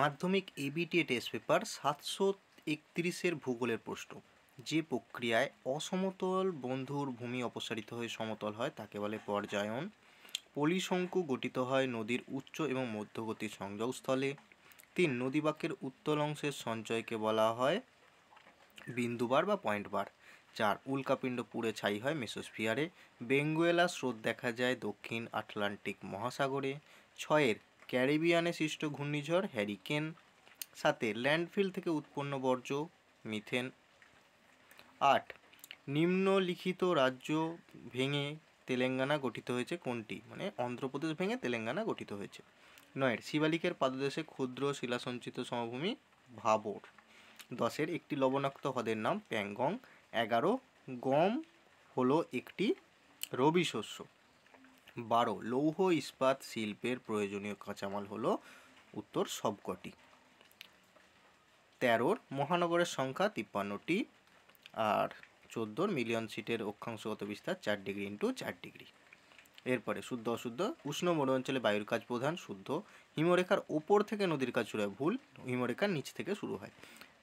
মাধ্যমিক ABTA test paper সাতশো একত্রিশের ভূগোলের প্রশ্ন যে প্রক্রিয়ায় অসমতল বন্ধুর ভূমি অপসারিত হয়ে সমতল হয় তাকে বলে পর্যায়ন পলিশঙ্কু গঠিত হয় নদীর উচ্চ এবং মধ্যগতির সংযোগস্থলে তিন নদীবাকের উত্তল অংশের সঞ্চয়কে বলা হয় বিন্দুবার বা পয়েন্ট বার চার উল্কাপিণ্ড পুড়ে ছাই হয় মেসোস্ফিয়ারে বেঙ্গুয়েলা স্রোত দেখা যায় দক্ষিণ আটলান্টিক মহাসাগরে ছয়ের ক্যারিবিয়ানে সৃষ্ট ঘূর্ণিঝড় হ্যারিকেন সাথে ল্যান্ডফিল থেকে উৎপন্ন বর্জ্য মিথেন আট নিম্নলিখিত রাজ্য ভেঙে তেলেঙ্গানা গঠিত হয়েছে কোনটি মানে অন্ধ্রপ্রদেশ ভেঙে তেলেঙ্গানা গঠিত হয়েছে নয়ের শিবালিকের পাদদেশে ক্ষুদ্র শিলাসঞ্চিত সমভূমি ভাবর দশের একটি লবণাক্ত হ্রদের নাম প্যাংগং এগারো গম হলো একটি রবি শস্য বারো লৌহ ইস্পাত শিল্পের প্রয়োজনীয় কাঁচামাল হলো উত্তর সবকটি তেরোর মহানগরের সংখ্যা তিপ্পান্নটি আর চোদ্দোর মিলিয়ন সিটের অক্ষাংশগত বিস্তার চার ডিগ্রি ইন্টু চার ডিগ্রি এরপরে শুদ্ধ অশুদ্ধ উষ্ণ মরু অঞ্চলে বায়ুর কাজ প্রধান শুদ্ধ হিমরেখার ওপর থেকে নদীর কাজ শুরু হয় ভুল হিমরেখার নিচ থেকে শুরু হয়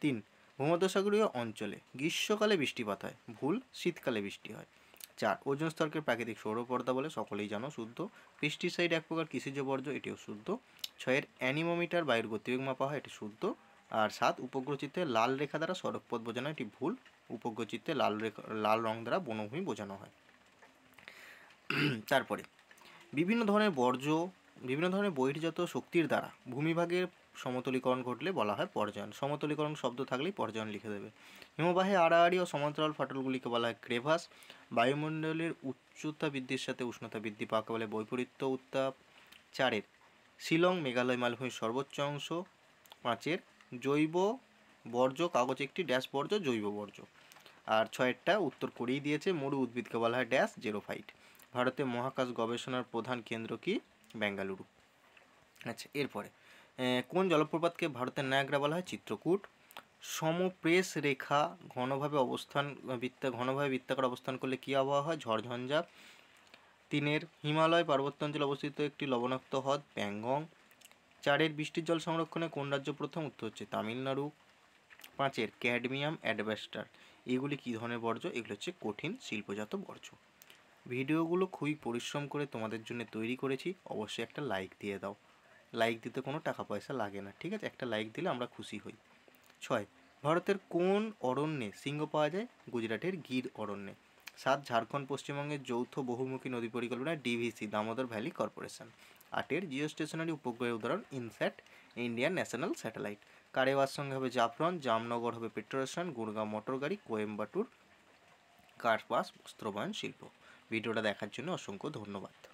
তিন ভূমধ্যসাগরীয় অঞ্চলে গ্রীষ্মকালে বৃষ্টিপাত হয় ভুল শীতকালে বৃষ্টি হয় চার ওজন স্তরকে প্রাকৃতিক সৌরপর্দা বলে সকলেই জানো শুদ্ধ পেস্টিসাইড এক প্রকার কৃষিজ বর্জ্য এটিও শুদ্ধ ছয়ের অ্যানিমোমিটার বায়ুর গতিবেগ মাপা হয় এটি শুদ্ধ আর সাত উপগ্রহ চিত্রে লাল রেখা দ্বারা সড়ক পথ বোঝানো এটি ভুল উপগ্রহ চিত্রে লাল রেখা লাল রং দ্বারা বনভূমি বোঝানো হয় তারপরে বিভিন্ন ধরনের বর্জ্য বিভিন্ন ধরনের বহির্জাত শক্তির দ্বারা ভূমিভাগের সমতলীকরণ ঘটলে বলা হয় পর্যায়ন সমতলীকরণ শব্দ থাকলেই পর্যায়ন লিখে দেবে হিমবাহে আড়াআড়ি ও সমান্তরাল ফাটলগুলিকে বলা হয় ক্রেভাস বায়ুমণ্ডলের উচ্চতা বৃদ্ধির সাথে উষ্ণতা বৃদ্ধি পাকে বলে বৈপরীত্য উত্তাপ চারের শিলং মেঘালয় মালভূমির সর্বোচ্চ অংশ পাঁচের জৈব বর্জ্য কাগজ একটি ড্যাশ বর্জ্য জৈব বর্জ্য আর ছয়েরটা উত্তর করেই দিয়েছে মরু উদ্ভিদকে বলা হয় ড্যাশ জেরো ফাইট ভারতে মহাকাশ গবেষণার প্রধান কেন্দ্র কি বেঙ্গালুরু আচ্ছা এরপরে কোন জলপ্রপাতকে ভারতের নায়াগ্রা বলা হয় চিত্রকূট সমপ্রেস রেখা ঘনভাবে অবস্থান বৃত্ত ঘনভাবে বৃত্তাকার অবস্থান করলে কী আবহাওয়া হয় ঝড়ঝঞ্ঝা তিনের হিমালয় পার্বত্যাঞ্চলে অবস্থিত একটি লবণাক্ত হ্রদ প্যাংগং চারের বৃষ্টির জল সংরক্ষণে কোন রাজ্য প্রথম উত্তর হচ্ছে তামিলনাড়ু পাঁচের ক্যাডমিয়াম অ্যাডভেস্টার এগুলি কী ধরনের বর্জ্য এগুলো হচ্ছে কঠিন শিল্পজাত বর্জ্য ভিডিওগুলো খুবই পরিশ্রম করে তোমাদের জন্য তৈরি করেছি অবশ্যই একটা লাইক দিয়ে দাও লাইক দিতে কোনো টাকা পয়সা লাগে না ঠিক আছে একটা লাইক দিলে আমরা খুশি হই ছয় ভারতের কোন অরণ্যে সিংহ পাওয়া যায় গুজরাটের গির অরণ্যে সাত ঝাড়খণ্ড পশ্চিমবঙ্গের যৌথ বহুমুখী নদী পরিকল্পনা ডিভিসি দামোদর ভ্যালি কর্পোরেশন আটের জিও স্টেশনারি উপগ্রহের উদাহরণ ইনস্যাট ইন্ডিয়ান ন্যাশনাল স্যাটেলাইট কারেওয়ার সঙ্গে হবে জাফরন জামনগর হবে পেট্রোলেশন গুড়গাঁও মোটর গাড়ি কোয়েম্বাটুর কার্পাস বস্ত্রবায়ন শিল্প ভিডিওটা দেখার জন্য অসংখ্য ধন্যবাদ